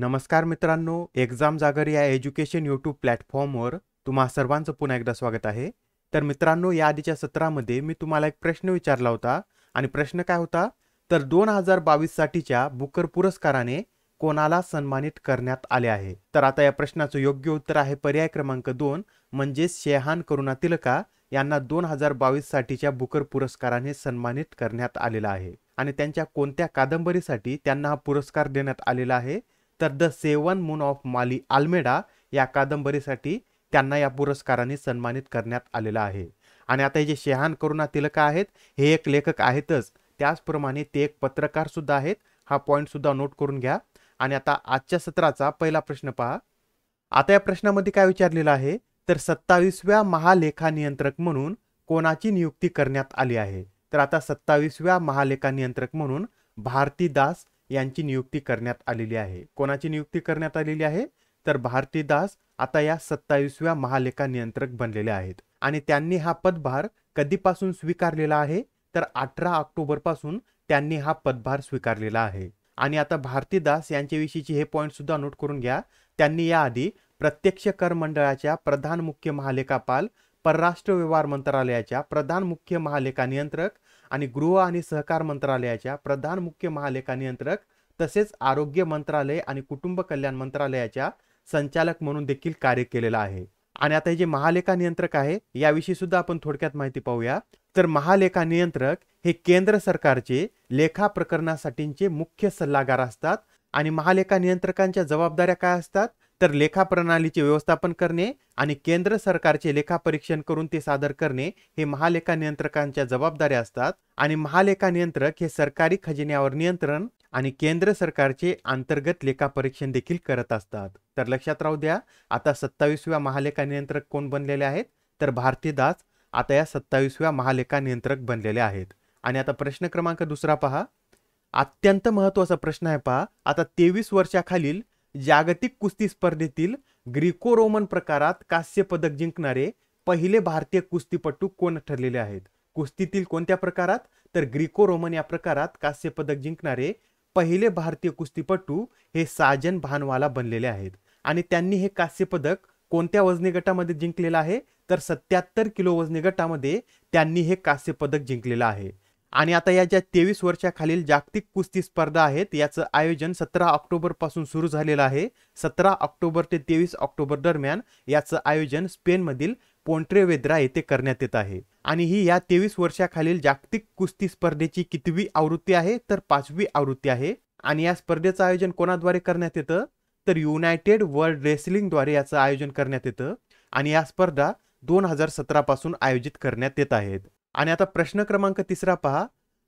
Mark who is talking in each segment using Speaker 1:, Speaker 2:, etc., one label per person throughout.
Speaker 1: नमस्कार मित्रांनो एक्झाम जागर या एज्युकेशन यूट्यूब प्लॅटफॉर्मवर तुम्हा सर्वांचं पुन्हा एकदा स्वागत आहे तर मित्रांनो या आधीच्या सत्रामध्ये मी तुम्हाला एक प्रश्न विचारला होता आणि प्रश्न काय होता तर दोन हजार बावीस साठीच्या बुकर पुरस्काराने कोणाला सन्मानित करण्यात आले आहे तर आता या प्रश्नाचं योग्य उत्तर आहे पर्याय क्रमांक दोन म्हणजे शेहान करुणा तिलका यांना दोन हजार बावीस साठीच्या बुकर पुरस्काराने सन्मानित करण्यात आलेला आहे आणि त्यांच्या कोणत्या कादंबरीसाठी त्यांना हा पुरस्कार देण्यात आलेला आहे तर the seven moon of Maali Almeida या कादंबरीसाठी त्यांना या पुरस्काराने सन्मानित करण्यात आलेलं आहे आणि आता हे जे शेहान करुणा तिलक आहेत हे एक लेखक आहेतच त्याचप्रमाणे ते एक पत्रकार सुद्धा आहेत हा पॉइंट सुद्धा नोट करून घ्या आणि आता आजच्या सत्राचा पहिला प्रश्न पहा आता या प्रश्नामध्ये काय विचारलेलं आहे तर सत्तावीसव्या महालेखा नियंत्रक म्हणून कोणाची नियुक्ती करण्यात आली आहे तर आता सत्तावीसव्या महालेखा नियंत्रक म्हणून भारती दास यांची नियुक्ती करण्यात आलेली आहे कोणाची नियुक्ती करण्यात आलेली आहे तर भारती दास आता या सत्तावीसव्या महालेखा नियंत्रक बनलेल्या आहेत आणि त्यांनी हा पदभार कधीपासून स्वीकारलेला आहे तर अठरा ऑक्टोबर पासून त्यांनी हा पदभार स्वीकारलेला आहे आणि आता भारती दास यांच्याविषयीची हे पॉइंट सुद्धा नोट करून घ्या त्यांनी याआधी प्रत्यक्ष कर मंडळाच्या प्रधान मुख्य महालेखापाल परराष्ट्र व्यवहार मंत्रालयाच्या प्रधान मुख्य महालेखा नियंत्रक आणि गृह आणि सहकार मंत्रालयाच्या प्रधान मुख्य महालेखा नियंत्रक तसेच आरोग्य मंत्रालय आणि कुटुंब कल्याण मंत्रालयाच्या संचालक म्हणून देखील कार्य केलेलं आहे आणि आता हे जे महालेखा नियंत्रक आहे याविषयी सुद्धा आपण थोडक्यात माहिती पाहूया तर महालेखा नियंत्रक हे केंद्र सरकारचे लेखा प्रकरणासाठीचे मुख्य सल्लागार असतात आणि महालेखा नियंत्रकांच्या जबाबदाऱ्या काय असतात तर लेखा प्रणालीचे व्यवस्थापन करणे आणि केंद्र सरकारचे लेखापरीक्षण करून ते सादर करणे हे महालेखा नियंत्रकांच्या जबाबदाऱ्या असतात आणि महालेखा नियंत्रक हे सरकारी खजिन्यावर नियंत्रण आणि केंद्र सरकारचे अंतर्गत लेखापरीक्षण देखील करत असतात तर लक्षात राहू द्या आता सत्तावीसव्या महालेखा नियंत्रक कोण बनलेले आहेत तर दास आता या सत्तावीसव्या महालेखा नियंत्रक बनलेले आहेत आणि आता प्रश्न क्रमांक दुसरा पहा अत्यंत महत्त्वाचा प्रश्न आहे पहा आता तेवीस वर्षाखालील जागतिक कुस्ती स्पर्धेतील ग्रीको रोमन प्रकारात कास्य पदक जिंकणारे पहिले भारतीय कुस्तीपटू कोण ठरलेले आहेत कुस्तीतील कोणत्या प्रकारात तर ग्रीको रोमन या प्रकारात कास्य पदक जिंकणारे पहिले भारतीय कुस्तीपटू हे साजन भानवाला बनलेले आहेत आणि त्यांनी हे कास्य पदक कोणत्या वजनी गटामध्ये जिंकलेलं आहे तर सत्याहत्तर किलो वजनी गटामध्ये त्यांनी हे कास्य पदक जिंकलेलं आहे आणि आता या ज्या तेवीस वर्षाखालील जागतिक कुस्ती स्पर्धा आहेत याचं आयोजन सतरा ऑक्टोबरपासून सुरू झालेलं आहे सतरा ऑक्टोबर ते तेवीस ऑक्टोबर दरम्यान याचं आयोजन स्पेनमधील पोंट्रेवेद्रा येथे करण्यात येत आहे आणि ही या तेवीस वर्षाखालील जागतिक कुस्ती स्पर्धेची कितवी आवृत्ती आहे तर पाचवी आवृत्ती आहे आणि या स्पर्धेचं आयोजन कोणाद्वारे करण्यात येतं तर युनायटेड वर्ल्ड रेसलिंगद्वारे याचं आयोजन करण्यात येतं आणि या स्पर्धा दोन हजार सतरापासून आयोजित करण्यात येत आहेत आणि आता प्रश्न क्रमांक तिसरा पहा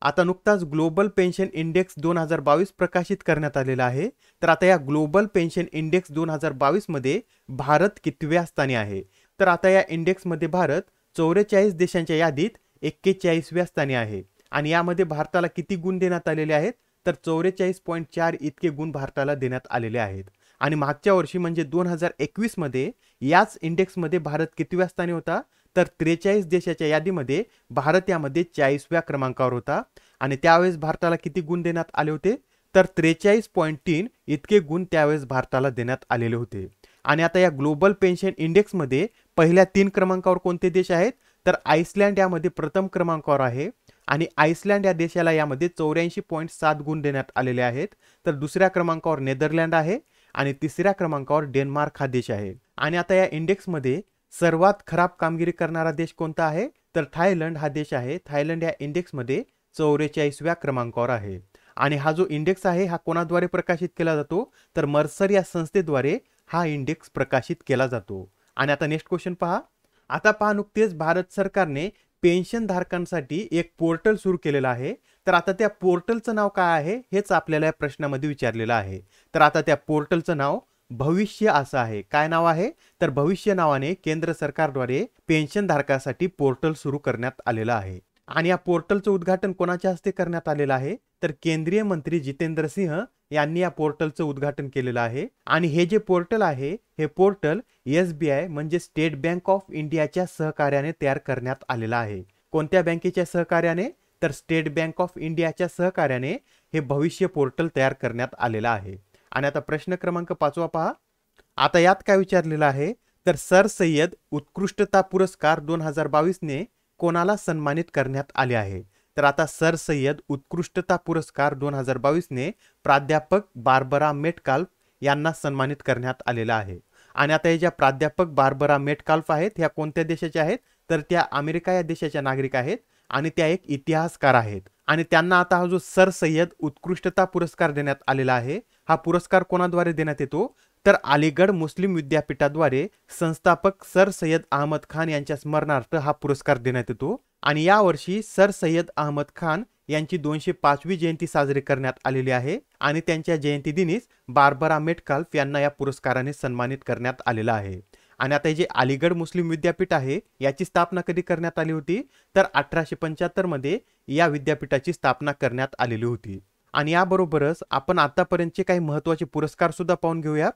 Speaker 1: आता नुकताच ग्लोबल पेन्शन इंडेक्स दोन हजार बावीस प्रकाशित करण्यात आलेला आहे तर आता या ग्लोबल पेन्शन इंडेक्स दोन हजार बावीसमध्ये भारत कितव्या स्थानी आहे तर आता या इंडेक्समध्ये भारत चौवेचाळीस देशांच्या यादीत एक्केचाळीसव्या स्थानी आहे आणि यामध्ये भारताला किती गुण देण्यात आलेले आहेत तर चौवेचाळीस पॉईंट चार इतके गुण भारताला देण्यात आलेले आहेत आणि मागच्या वर्षी म्हणजे दोन हजार एकवीसमध्ये याच इंडेक्समध्ये भारत कितव्या स्थानी होता तर त्रेचाळीस देशाच्या यादीमध्ये भारत यामध्ये चाळीसव्या क्रमांकावर होता आणि त्यावेळेस भारताला किती गुण देण्यात आले होते तर त्रेचाळीस पॉईंट तीन इतके गुण त्यावेळेस भारताला देण्यात आलेले होते आणि आता या ग्लोबल पेन्शन इंडेक्समध्ये पहिल्या तीन क्रमांकावर कोणते देश आहेत तर आईसलँड यामध्ये प्रथम क्रमांकावर आहे आणि आईसलँड या देशाला यामध्ये चौऱ्याऐंशी पॉईंट सात गुण देण्यात आलेले आहेत तर दुसऱ्या क्रमांकावर नेदरलँड आहे आणि तिसऱ्या क्रमांकावर डेन्मार्क हा देश आहे आणि आता या इंडेक्समध्ये सर्वात खराब कामगिरी करणारा देश कोणता आहे तर थायलंड हा देश आहे थायलंड या इंडेक्समध्ये चौवेचाळीसव्या क्रमांकावर आहे आणि हा जो इंडेक्स आहे हा कोणाद्वारे प्रकाशित केला जातो तर मर्सर या संस्थेद्वारे हा इंडेक्स प्रकाशित केला जातो आणि आता नेक्स्ट क्वेश्चन पहा आता पहा नुकतेच भारत सरकारने पेन्शन धारकांसाठी एक पोर्टल सुरू केलेलं आहे तर आता त्या पोर्टलचं नाव काय आहे हेच आपल्याला या प्रश्नामध्ये विचारलेलं आहे तर आता त्या पोर्टलचं नाव भविष्य असं आहे काय नाव आहे तर भविष्य नावाने केंद्र सरकारद्वारे पेन्शन धारकासाठी पोर्टल सुरू करण्यात आलेलं आहे आणि या पोर्टलचं उद्घाटन कोणाच्या हस्ते करण्यात आलेलं आहे तर केंद्रीय मंत्री जितेंद्र सिंह यांनी या पोर्टलचं उद्घाटन केलेलं आहे आणि हे जे पोर्टल आहे हे पोर्टल एस बी आय म्हणजे स्टेट बँक ऑफ इंडियाच्या सहकार्याने तयार करण्यात आलेलं आहे कोणत्या बँकेच्या सहकार्याने तर स्टेट बँक ऑफ इंडियाच्या सहकार्याने हे भविष्य पोर्टल तयार करण्यात आलेलं आहे आणि आता प्रश्न क्रमांक पाचवा पहा आता यात काय विचारलेलं आहे तर सर सय्यद उत्कृष्टता पुरस्कार दोन हजार बावीसने कोणाला सन्मानित करण्यात आले आहे तर आता सर सय्यद उत्कृष्टता पुरस्कार दोन हजार बावीसने प्राध्यापक बार्बरा मेटकाल्फ यांना सन्मानित करण्यात आलेला आहे आणि आता हे ज्या प्राध्यापक बार्बरा मेटकाल्फ आहेत ह्या कोणत्या देशाच्या आहेत तर त्या अमेरिका या देशाच्या नागरिक आहेत आणि त्या एक इतिहासकार आहेत आणि त्यांना आता हा जो सर सय्यद उत्कृष्टता पुरस्कार देण्यात आलेला आहे हा पुरस्कार कोणाद्वारे देण्यात येतो तर अलीगड मुस्लिम विद्यापीठाद्वारे संस्थापक सर सय्यद अहमद खान यांच्या स्मरणार्थ हा पुरस्कार देण्यात येतो आणि यावर्षी सर सय्यद अहमद खान यांची दोनशे पाचवी जयंती साजरी करण्यात आलेली आहे आणि त्यांच्या जयंती दिनीच बार्बरा मेटकाल्फ यांना या पुरस्काराने सन्मानित करण्यात आलेला आहे आणि आता जे अलीगड मुस्लिम विद्यापीठ आहे याची स्थापना कधी करण्यात आली होती तर अठराशे पंच्याहत्तर मध्ये या विद्यापीठाची स्थापना करण्यात आलेली होती आणि याबरोबरच आपण आतापर्यंतचे काही महत्त्वाचे पुरस्कार सुद्धा पाहून घेऊया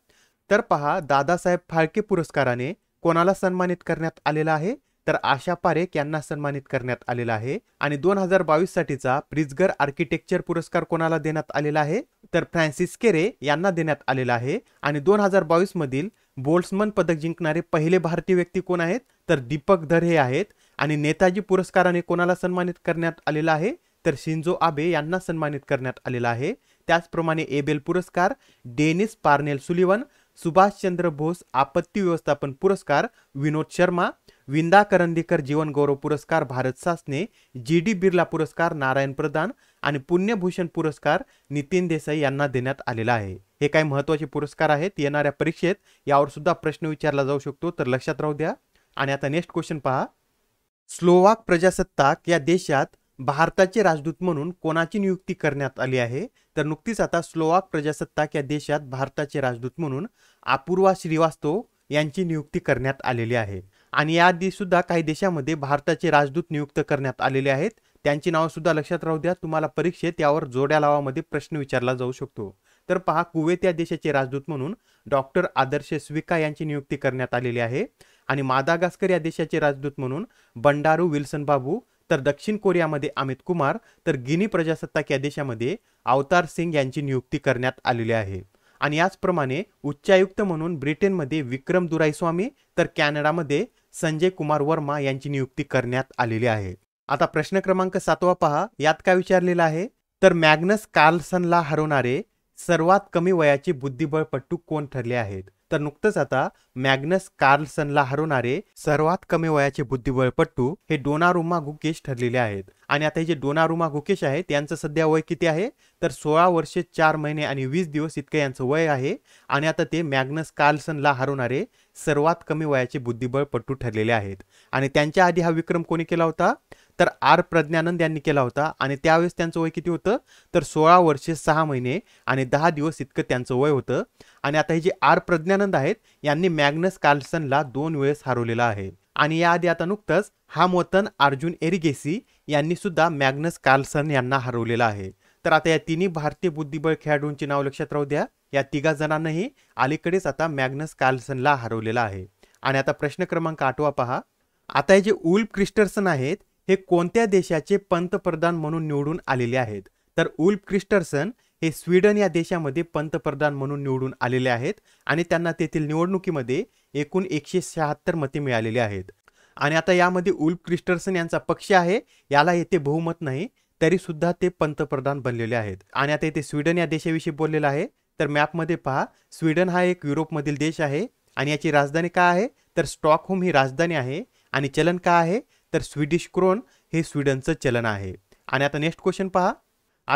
Speaker 1: तर पहा दादासाहेब फाळके पुरस्काराने कोणाला सन्मानित करण्यात आलेला आहे तर आशा पारेख यांना सन्मानित करण्यात आलेला आहे आणि दोन हजार बावीस साठीचा प्रिजगर आर्किटेक्चर पुरस्कार कोणाला देण्यात आलेला आहे तर फ्रान्सिस केरे यांना देण्यात आलेला आहे आणि दोन हजार बावीस मधील बोल्समन पदक जिंकणारे पहिले भारतीय व्यक्ती कोण आहेत तर दीपक धर हे आहेत आणि नेताजी पुरस्काराने कोणाला सन्मानित करण्यात आलेला आहे तर शिंजो आबे यांना सन्मानित करण्यात आलेला आहे त्याचप्रमाणे एबेल पुरस्कार Dennis Parnell Sullivan Subhashchandra Bose आपत्ती व्यवस्थापन पुरस्कार विनोद शर्मा विंदा करंदीकर जीवन गौरव पुरस्कार भारत सासने जी डी बिर्ला पुरस्कार नारायण प्रधान आणि पुण्यभूषण पुरस्कार नितीन देसाई यांना देण्यात आलेला आहे हे काही महत्त्वाचे पुरस्कार आहेत येणाऱ्या परीक्षेत यावर सुद्धा प्रश्न विचारला जाऊ शकतो तर लक्षात राहू द्या आणि आता नेक्स्ट क्वेश्चन पहा स्लोवाक प्रजासत्ताक या देशात भारताचे राजदूत म्हणून कोणाची नियुक्ती करण्यात आली आहे तर नुकतीच आता स्लोवाक प्रजासत्ताक या देशात भारताचे राजदूत म्हणून अपूर्वा श्रीवास्तव यांची नियुक्ती करण्यात आलेली आहे आणि याआधी सुद्धा काही देशामध्ये भारताचे राजदूत नियुक्त करण्यात आलेले आहेत त्यांची नावं सुद्धा लक्षात राहू द्या तुम्हाला परीक्षेत यावर जोड्या लावामध्ये प्रश्न विचारला जाऊ शकतो तर पहा कुवेत या देशाचे राजदूत म्हणून डॉक्टर आदर्श स्विका यांची नियुक्ती करण्यात आलेली आहे आणि मादागास्कर या देशाचे राजदूत म्हणून बंडारू विल्सन बाबू तर दक्षिण कोरियामध्ये अमित कुमार तर गिनी प्रजासत्ताक या देशामध्ये अवतार सिंग यांची नियुक्ती करण्यात आलेली आहे आणि याचप्रमाणे उच्चायुक्त म्हणून ब्रिटनमध्ये विक्रम दुराईस्वामी तर कॅनडामध्ये संजय कुमार वर्मा यांची नियुक्ती करण्यात आलेली आहे आता प्रश्न क्रमांक सातवा पहा यात काय विचारलेला आहे तर मॅग्नस कार्लसनला हरवणारे सर्वात कमी वयाचे बुद्धिबळपट्टू कोण ठरले आहेत तर नुकतंच आता मॅग्नस कार्लसनला हरवणारे सर्वात कमी वयाचे बुद्धिबळपट्टू हे डोनारुमा गुकेश ठरलेले आहेत आणि आता हे जे डोनारुमा गुकेश आहे त्यांचं सध्या वय किती आहे तर सोळा वर्षे चार महिने आणि वीस दिवस इतकं यांचं वय आहे आणि आता ते मॅग्नस कार्लसनला हरवणारे सर्वात कमी वयाचे बुद्धिबळपट्टू ठरलेले आहेत आणि त्यांच्या आधी हा विक्रम कोणी केला होता तर आर प्रज्ञानंद यांनी केला होता आणि त्यावेळेस त्यांचं वय किती होतं तर सोळा वर्षे सहा महिने आणि दहा दिवस इतकं त्यांचं वय होतं आणि आता हे जे आर प्रज्ञानंद आहेत यांनी मॅग्नस कार्लसनला दोन वेळेस हरवलेला आहे आणि याआधी आता नुकतंच हा मोतन अर्जुन एरिगेसी यांनी सुद्धा मॅग्नस कार्लसन यांना हरवलेला आहे तर आता या तिन्ही भारतीय बुद्धिबळ खेळाडूंची नाव लक्षात राहू द्या या तिघा जणांनाही अलीकडेच आता मॅग्नस कार्लसनला हरवलेला आहे आणि आता प्रश्न क्रमांक आठवा पहा आता हे जे उल्फ क्रिस्टर्सन आहेत हे कोणत्या देशाचे पंतप्रधान म्हणून निवडून आलेले आहेत तर उल्फ क्रिस्टर्सन हे स्वीडन या देशामध्ये पंतप्रधान म्हणून निवडून आलेले आहेत आणि त्यांना तेथील निवडणुकीमध्ये एकूण एकशे शहात्तर मते मिळालेली आहेत आणि आता यामध्ये उल्फ क्रिस्टर्सन यांचा पक्ष आहे याला येथे बहुमत नाही तरी सुद्धा ते पंतप्रधान बनलेले आहेत आणि आता येथे स्वीडन या देशाविषयी बोललेलं आहे तर मॅपमध्ये पहा स्वीडन हा एक युरोपमधील देश आहे आणि याची राजधानी काय आहे तर स्टॉकहोम ही राजधानी आहे आणि चलन काय आहे तर स्वीडिश क्रोन हे स्वीडनचं चलन आहे आणि आता नेक्स्ट क्वेश्चन पहा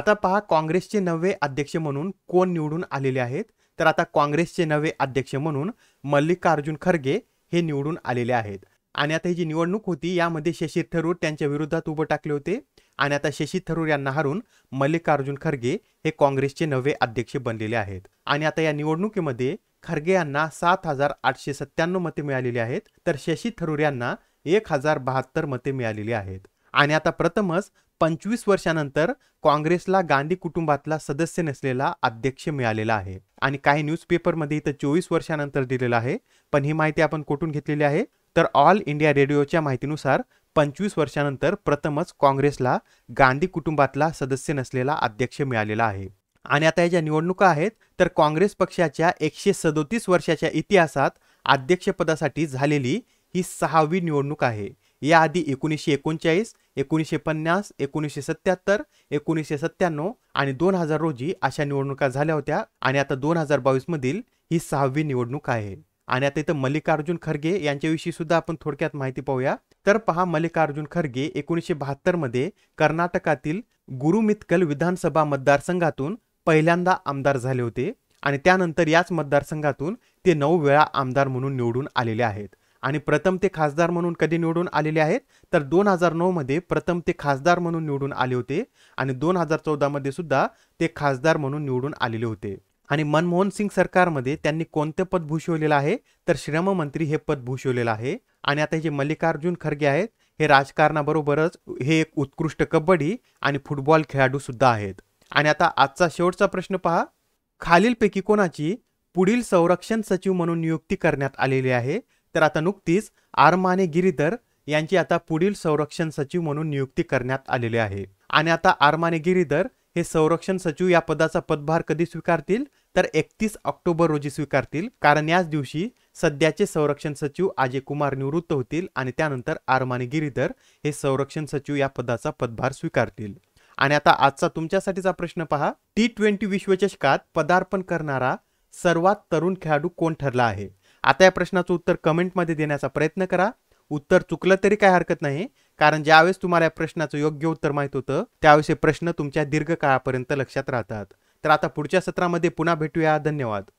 Speaker 1: आता पहा काँग्रेसचे नवे अध्यक्ष म्हणून कोण निवडून आलेले आहेत तर आता काँग्रेसचे नवे अध्यक्ष म्हणून मल्लिकार्जुन खरगे हे निवडून आलेले आहेत आणि आता ही जी निवडणूक होती यामध्ये शशी थरूर त्यांच्या विरोधात उभं टाकले होते आणि आता शशी थरूर यांना हरून मल्लिकार्जुन खरगे हे काँग्रेसचे नवे अध्यक्ष बनलेले आहेत आणि आता या निवडणुकीमध्ये खरगे यांना सात हजार आठशे सत्त्याण्णव मते मिळालेली आहेत तर शशी थरूर यांना एक हजार बहात्तर मते मिळालेली आहेत आणि आता प्रथमच पंचवीस वर्षानंतर काँग्रेसला गांधी कुटुंबातला सदस्य नसलेला अध्यक्ष मिळालेला आहे आणि काही न्यूजपेपरमध्ये इथं चोवीस वर्षानंतर दिलेलं आहे पण ही माहिती आपण कुठून घेतलेली आहे तर ऑल इंडिया रेडिओच्या माहितीनुसार पंचवीस वर्षानंतर प्रथमच काँग्रेसला गांधी कुटुंबातला सदस्य नसलेला अध्यक्ष मिळालेला आहे आणि आता या ज्या निवडणुका आहेत तर काँग्रेस पक्षाच्या एकशे सदोतीस वर्षाच्या इतिहासात अध्यक्षपदासाठी झालेली ही सहावी निवडणूक आहे याआधी एकोणीसशे एकोणचाळीस एकोणीसशे पन्नास एकोणीसशे सत्याहत्तर एकोणीसशे सत्त्याण्णव आणि दोन हजार रोजी अशा निवडणुका झाल्या होत्या आणि आता दोन हजार मधील ही सहावी निवडणूक आहे आणि आता इथं मल्लिकार्जुन खरगे यांच्याविषयी सुद्धा आपण थोडक्यात माहिती पाहूया तर पहा मल्लिकार्जुन खरगे एकोणीसशे बहात्तर मध्ये कर्नाटकातील गुरुमितकल विधानसभा मतदारसंघातून पहिल्यांदा आमदार झाले होते आणि त्यानंतर याच मतदारसंघातून ते नऊ वेळा आमदार म्हणून निवडून आलेले आहेत आणि प्रथम ते खासदार म्हणून कधी निवडून आलेले आहेत तर दोन हजार मध्ये प्रथम ते खासदार म्हणून निवडून आले होते आणि दोन हजार चौदामध्ये सुद्धा ते खासदार म्हणून निवडून आलेले होते आणि मनमोहन सिंग सरकारमध्ये त्यांनी कोणते पद भूषवलेलं आहे तर श्रममंत्री हे पद भूषवलेलं आहे आणि आता जे मल्लिकार्जुन खरगे आहेत हे राजकारणाबरोबरच हे एक उत्कृष्ट कबड्डी आणि फुटबॉल खेळाडू सुद्धा आहेत आणि आता आजचा शेवटचा प्रश्न पहा खालीलपैकी कोणाची पुढील संरक्षण सचिव म्हणून नियुक्ती करण्यात आलेली आहे तर आता नुकतीच आरमाने गिरीधर यांची आता पुढील संरक्षण सचिव म्हणून नियुक्ती करण्यात आलेली आहे आणि आता आरमाने गिरीधर हे संरक्षण सचिव या पदाचा पदभार कधी स्वीकारतील तर एकतीस ऑक्टोबर रोजी स्वीकारतील कारण याच दिवशी सध्याचे संरक्षण सचिव अजय कुमार निवृत्त होतील आणि त्यानंतर आरमाने गिरीधर हे संरक्षण सचिव या पदाचा पदभार स्वीकारतील आणि आता आजचा तुमच्यासाठीचा प्रश्न पहा टी ट्वेंटी विश्वचषकात पदार्पण करणारा सर्वात तरुण खेळाडू कोण ठरला आहे आता या प्रश्नाचं उत्तर कमेंटमध्ये देण्याचा प्रयत्न करा उत्तर चुकलं तरी काय हरकत नाही कारण ज्यावेळेस तुम्हाला या प्रश्नाचं योग्य उत्तर माहीत होतं त्यावेळेस हे प्रश्न तुमच्या दीर्घकाळापर्यंत लक्षात राहतात तर आता पुढच्या सत्रामध्ये पुन्हा भेटूया धन्यवाद